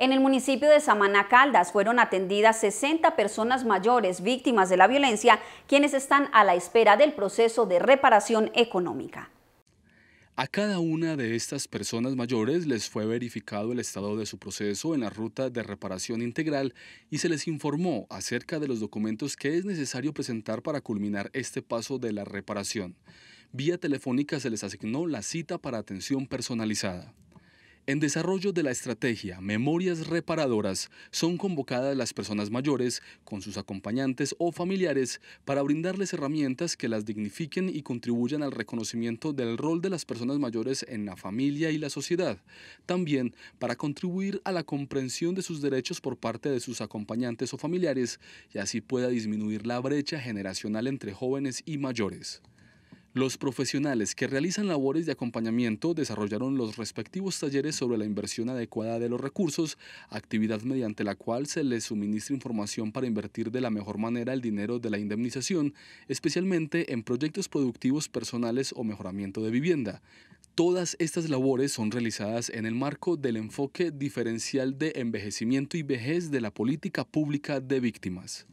En el municipio de Samaná Caldas fueron atendidas 60 personas mayores víctimas de la violencia, quienes están a la espera del proceso de reparación económica. A cada una de estas personas mayores les fue verificado el estado de su proceso en la ruta de reparación integral y se les informó acerca de los documentos que es necesario presentar para culminar este paso de la reparación. Vía telefónica se les asignó la cita para atención personalizada. En desarrollo de la estrategia Memorias Reparadoras, son convocadas las personas mayores con sus acompañantes o familiares para brindarles herramientas que las dignifiquen y contribuyan al reconocimiento del rol de las personas mayores en la familia y la sociedad. También para contribuir a la comprensión de sus derechos por parte de sus acompañantes o familiares y así pueda disminuir la brecha generacional entre jóvenes y mayores. Los profesionales que realizan labores de acompañamiento desarrollaron los respectivos talleres sobre la inversión adecuada de los recursos, actividad mediante la cual se les suministra información para invertir de la mejor manera el dinero de la indemnización, especialmente en proyectos productivos personales o mejoramiento de vivienda. Todas estas labores son realizadas en el marco del enfoque diferencial de envejecimiento y vejez de la política pública de víctimas.